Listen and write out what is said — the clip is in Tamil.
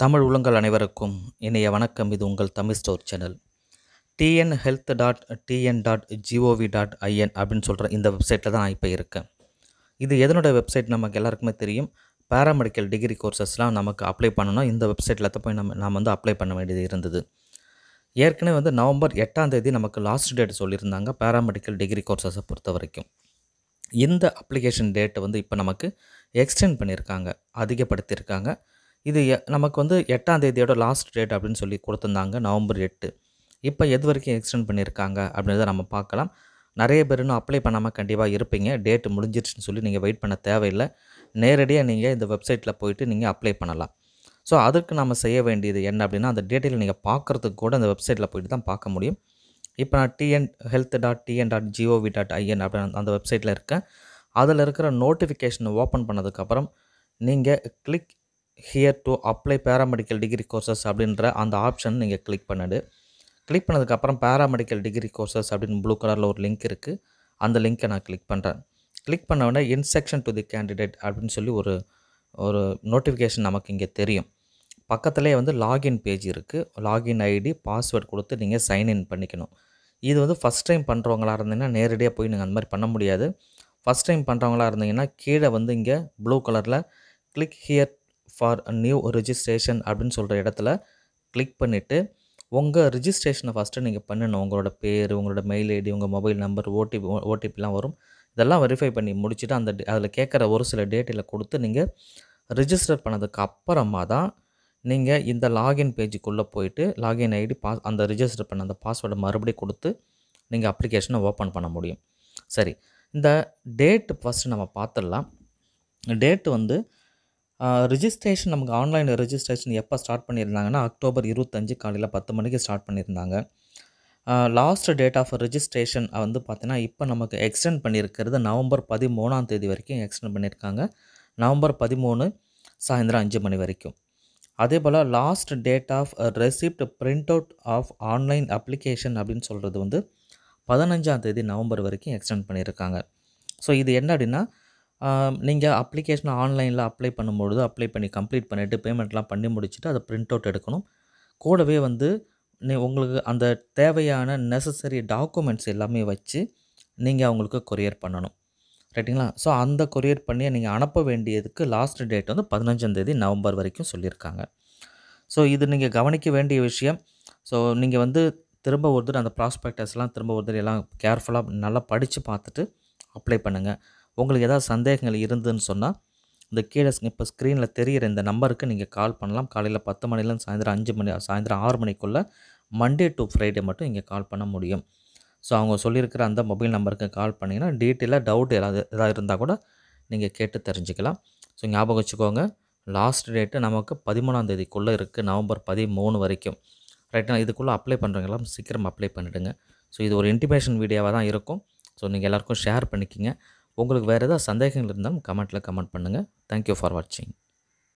தமிழ் உள்ளங்கள் அனைவருக்கும் இணைய வணக்கம் இது உங்கள் Tamil store channel TN health dot TN dot GOV dot IN அப்படின்னு சொல்கிற இந்த வெப்சைட்டில் தான் நான் இப்போ இருக்கேன் இது எதனுடைய வெப்சைட் நமக்கு எல்லாருக்குமே தெரியும் பேராமெடிக்கல் டிகிரி கோர்சஸ்லாம் நமக்கு அப்ளை பண்ணணும் இந்த வெப்சைட்டில் தான் போய் நம்ம நாம் வந்து அப்ளை பண்ண வேண்டியது இருந்தது ஏற்கனவே வந்து நவம்பர் எட்டாம் தேதி நமக்கு லாஸ்ட் டேட் சொல்லியிருந்தாங்க பேராமெடிக்கல் டிகிரி கோர்சஸை பொறுத்த வரைக்கும் இந்த அப்ளிகேஷன் டேட்டை வந்து இப்போ நமக்கு எக்ஸ்டெண்ட் பண்ணியிருக்காங்க அதிகப்படுத்தியிருக்காங்க இது எ- நமக்கு வந்து எட்டாம் தேதியோட லாஸ்ட் டேட் அப்படின்னு சொல்லி கொடுத்துருந்தாங்க நவம்பர் எட்டு இப்போ எது வரைக்கும் எக்ஸ்டெண்ட் பண்ணியிருக்காங்க அப்படின்றத நம்ம பார்க்கலாம் நிறைய பேர் இன்னும் அப்ளை பண்ணாமல் கண்டிப்பாக இருப்பீங்க டேட் முடிஞ்சிருச்சுன்னு சொல்லி நீங்கள் வெயிட் பண்ண தேவையில்லை நேரடியாக நீங்கள் இந்த வெப்சைட்டில் போயிட்டு நீங்கள் அப்ளை பண்ணலாம் ஸோ அதற்கு நம்ம செய்ய வேண்டியது என்ன அப்படின்னா அந்த டீட்டெயில் நீங்கள் பார்க்குறதுக்கு கூட அந்த வெப்சைட்டில் போயிட்டு தான் பார்க்க முடியும் இப்போ நான் TN health dot TN dot GOV dot IN அப்படின்னு அந்த வெப்சைட்டில் இருக்கேன் அதில் இருக்கிற நோட்டிஃபிகேஷன் ஓப்பன் பண்ணதுக்கப்புறம் நீங்கள் click here to apply paramedical degree courses அப்படின்ற அந்த ஆப்ஷன் நீங்கள் கிளிக் பண்ணிடு கிளிக் பண்ணதுக்கப்புறம் பேராமெடிக்கல் டிகிரி கோர்சஸ் அப்படின்னு ப்ளூ கலரில் ஒரு லிங்க் இருக்குது அந்த லிங்க்கை நான் கிளிக் பண்ணுறேன் கிளிக் பண்ண உடனே இன்செக்ஷன் டு தி கேண்டிடேட் அப்படின்னு சொல்லி ஒரு ஒரு நோட்டிஃபிகேஷன் நமக்கு இங்கே தெரியும் பக்கத்துலேயே வந்து லாகின் பேஜ் இருக்குது லாகின் ஐடி பாஸ்வேர்ட் கொடுத்து நீங்கள் சைன்இன் பண்ணிக்கணும் இது வந்து ஃபஸ்ட் டைம் பண்ணுறவங்களா இருந்தீங்கன்னா நேரடியாக போய் நீங்கள் அந்த மாதிரி பண்ண முடியாது ஃபஸ்ட் டைம் பண்ணுறவங்களா இருந்தீங்கன்னா கீழே வந்து இங்கே ப்ளூ கலரில் click here for new registration அப்படின்னு சொல்கிற இடத்துல கிளிக் பண்ணிவிட்டு உங்கள் ரிஜிஸ்ட்ரேஷனை ஃபஸ்ட்டு நீங்கள் பண்ணணும் உங்களோட பேர் உங்களோட மெயில் ஐடி உங்கள் மொபைல் நம்பர் ஓடிபி ஓடிபிலாம் வரும் இதெல்லாம் வெரிஃபை பண்ணி முடிச்சுட்டு அந்த அதில் கேட்குற ஒரு சில டேட்டில் கொடுத்து நீங்கள் ரிஜிஸ்டர் பண்ணதுக்கு அப்புறமா தான் நீங்கள் இந்த லாகின் பேஜுக்குள்ளே போயிட்டு லாகின் ஐடி பாஸ் அந்த ரிஜிஸ்டர் பண்ண அந்த பாஸ்வேர்டை மறுபடியும் கொடுத்து நீங்கள் அப்ளிகேஷனை ஓப்பன் பண்ண முடியும் சரி இந்த டேட்டு ஃபஸ்ட்டு நம்ம பார்த்துடலாம் டேட்டு வந்து ரிஜிஸ்ட்ரேஷன் நமக்கு ஆன்லைன் ரிஜிஸ்ட்ரேஷன் எப்போ ஸ்டார்ட் பண்ணியிருந்தாங்கன்னா அக்டோபர் இருபத்தஞ்சு காலையில் பத்து மணிக்கு ஸ்டார்ட் பண்ணியிருந்தாங்க லாஸ்ட் டேட் ஆஃப் ரிஜிஸ்ட்ரேஷன் வந்து பார்த்தீங்கன்னா இப்போ நமக்கு எக்ஸ்டெண்ட் பண்ணியிருக்கிறது நவம்பர் பதிமூணாம் தேதி வரைக்கும் எக்ஸ்டெண்ட் பண்ணியிருக்காங்க நவம்பர் பதிமூணு சாயந்தரம் அஞ்சு மணி வரைக்கும் அதே போல் last date of receipt print out of online application அப்படின்னு சொல்கிறது வந்து பதினஞ்சாம் தேதி நவம்பர் வரைக்கும் எக்ஸ்டெண்ட் பண்ணியிருக்காங்க ஸோ இது என்ன அப்படின்னா நீங்கள் அப்ளிகேஷனை ஆன்லைனில் அப்ளை பண்ணும்பொழுது அப்ளை பண்ணி கம்ப்ளீட் பண்ணிவிட்டு பேமெண்ட்லாம் பண்ணி முடிச்சுட்டு அதை ப்ரிண்ட் அவுட் எடுக்கணும் கூடவே வந்து நீ உங்களுக்கு அந்த தேவையான நெசசரி டாக்குமெண்ட்ஸ் எல்லாமே வச்சு நீங்கள் அவங்களுக்கு கொரியர் பண்ணணும் ரைட்டுங்களா ஸோ அந்த கொரியர் பண்ணி நீங்கள் அனுப்ப வேண்டியதுக்கு லாஸ்ட் டேட் வந்து பதினஞ்சாந்தேதி நவம்பர் வரைக்கும் சொல்லியிருக்காங்க ஸோ இது நீங்கள் கவனிக்க வேண்டிய விஷயம் ஸோ நீங்கள் வந்து திரும்ப ஒருத்தர் அந்த ப்ராஸ்பெக்டர்ஸ்லாம் திரும்ப ஒருத்தர் எல்லாம் கேர்ஃபுல்லாக நல்லா படித்து பார்த்துட்டு அப்ளை பண்ணுங்கள் உங்களுக்கு ஏதாவது சந்தேகங்கள் இருந்துன்னு சொன்னால் இந்த கீழே இப்போ ஸ்க்ரீனில் தெரிகிற இந்த நம்பருக்கு நீங்கள் கால் பண்ணலாம் காலையில் பத்து மணிலேருந்து சாயந்தரம் அஞ்சு மணி சாயந்தரம் ஆறு மணிக்குள்ளே மண்டே டு ஃப்ரைடே மட்டும் இங்கே கால் பண்ண முடியும் ஸோ அவங்க சொல்லியிருக்கிற அந்த மொபைல் நம்பருக்கு கால் பண்ணிங்கன்னா டீட்டெயிலாக டவுட் ஏதாவது ஏதாவது இருந்தால் கூட நீங்கள் கேட்டு தெரிஞ்சுக்கலாம் ஸோ ஞாபகம் வச்சுக்கோங்க லாஸ்ட் டேட்டு நமக்கு பதிமூணாம் தேதிக்குள்ளே இருக்குது நவம்பர் பதிமூணு வரைக்கும் நான் இதுக்குள்ளே அப்ளை பண்ணுறீங்களா சீக்கிரம் அப்ளை பண்ணிவிடுங்க ஸோ இது ஒரு இன்டிமேஷன் வீடியோவாக தான் இருக்கும் ஸோ நீங்கள் எல்லாேருக்கும் ஷேர் பண்ணிக்கிங்க உங்களுக்கு வேறு ஏதாவது சந்தேகங்கள் இருந்தாலும் கமெண்ட்டில் கமெண்ட் பண்ணுங்கள் தேங்க்யூ ஃபார் வாட்சிங்